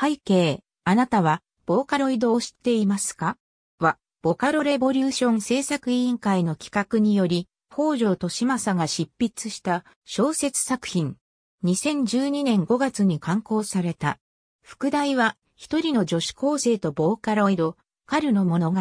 背景、あなたは、ボーカロイドを知っていますかは、ボカロレボリューション制作委員会の企画により、北条利政が執筆した小説作品。2012年5月に刊行された。副題は、一人の女子高生とボーカロイド、カルの物語。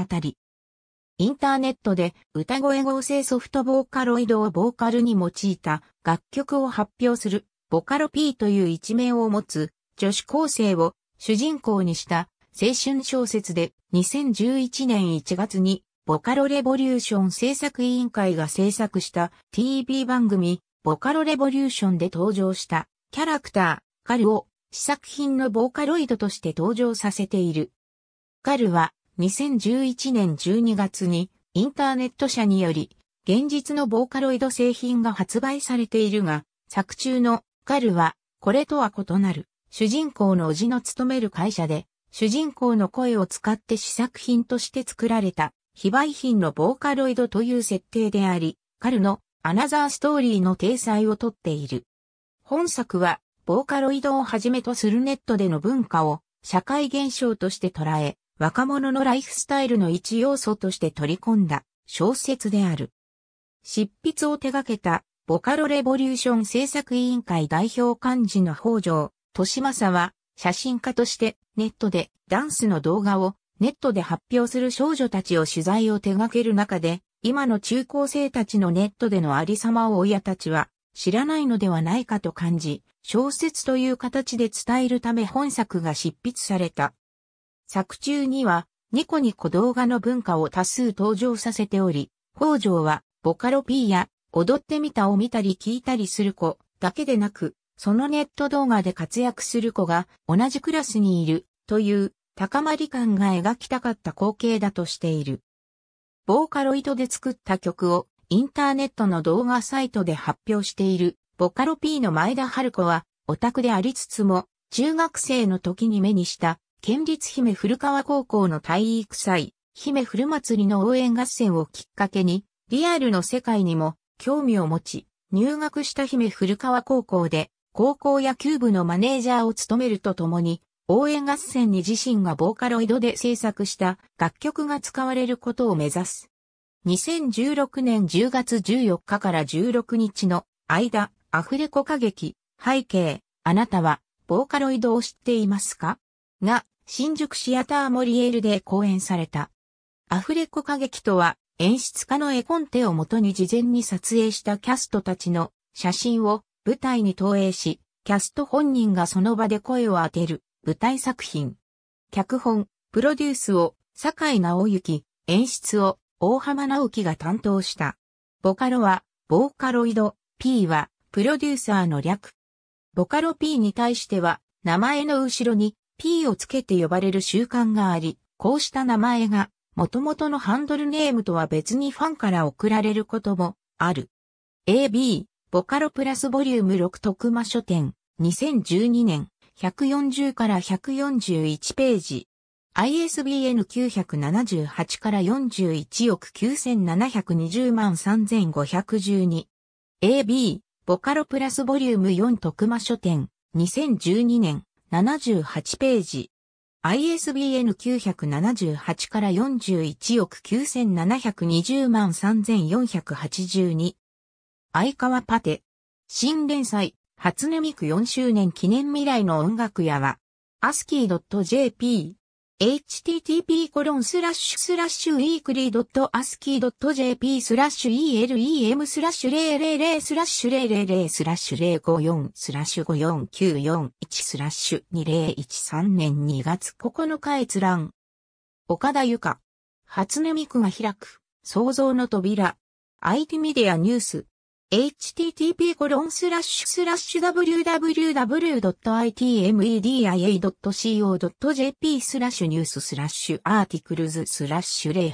インターネットで歌声合成ソフトボーカロイドをボーカルに用いた楽曲を発表するボカロ P という一面を持つ女子高生を主人公にした青春小説で2011年1月にボカロレボリューション制作委員会が制作した TV 番組ボカロレボリューションで登場したキャラクターカルを試作品のボーカロイドとして登場させている。カルは2011年12月にインターネット社により現実のボーカロイド製品が発売されているが作中のカルはこれとは異なる主人公の叔父の勤める会社で、主人公の声を使って試作品として作られた、非売品のボーカロイドという設定であり、カルのアナザーストーリーの体裁をとっている。本作は、ボーカロイドをはじめとするネットでの文化を社会現象として捉え、若者のライフスタイルの一要素として取り込んだ小説である。執筆を手掛けたボカロレボリューション制作委員会代表幹事の北条まさは、写真家としてネットでダンスの動画をネットで発表する少女たちを取材を手掛ける中で、今の中高生たちのネットでのありさまを親たちは知らないのではないかと感じ、小説という形で伝えるため本作が執筆された。作中には、ニコニコ動画の文化を多数登場させており、北条は、ボカロ P や、踊ってみたを見たり聞いたりする子だけでなく、そのネット動画で活躍する子が同じクラスにいるという高まり感が描きたかった光景だとしている。ボーカロイドで作った曲をインターネットの動画サイトで発表しているボカロ P の前田春子はオタクでありつつも中学生の時に目にした県立姫古川高校の体育祭姫古祭りの応援合戦をきっかけにリアルの世界にも興味を持ち入学した姫古川高校で高校野球部のマネージャーを務めるとともに、応援合戦に自身がボーカロイドで制作した楽曲が使われることを目指す。2016年10月14日から16日の間、アフレコ歌劇、背景、あなたは、ボーカロイドを知っていますかが、新宿シアターモリエールで公演された。アフレコ歌劇とは、演出家の絵コンテをもとに事前に撮影したキャストたちの写真を舞台に投影し、キャスト本人がその場で声を当てる舞台作品。脚本、プロデュースを坂井直行、演出を大浜直樹が担当した。ボカロは、ボーカロイド、P は、プロデューサーの略。ボカロ P に対しては、名前の後ろに P をつけて呼ばれる習慣があり、こうした名前が、元々のハンドルネームとは別にファンから送られることもある。AB、ボカロプラスボリューム6徳間書店、2012年、140から141ページ。ISBN 978から41億9720万3512。AB、ボカロプラスボリューム4徳間書店、2012年、78ページ。ISBN 978から41億9720万3482。相川パテ。新連載、初音ミク4周年記念未来の音楽屋は、a s キ i j p http コロンスラッシュスラッシュウィークリー a s c i j p スラッシュ ELEM スラッシュ000スラッシュ000スラッシュ054スラッシュ54941スラッシュ2013年2月9日閲覧。岡田由香。初音ミクが開く、創造の扉。IT メディアニュース。http www.itmedia.co.jp スラッシュニューススラッシュアーティクルズスラッシュ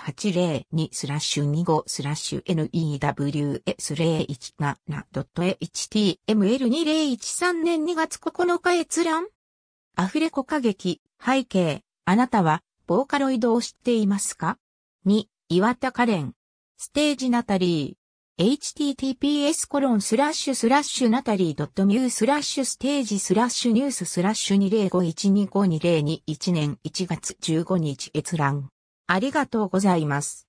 0802スラッシュ25スラッシュ news017.html2013 年2月9日閲覧アフレコ歌劇、背景、あなたは、ボーカロイドを知っていますか ?2、岩田カレン、ステージナタリー、https コロンスラッシュスラッシュナタリードットミュースラッシュステージスラッシュニューススラッシュ2051252021年1月15日閲覧。ありがとうございます。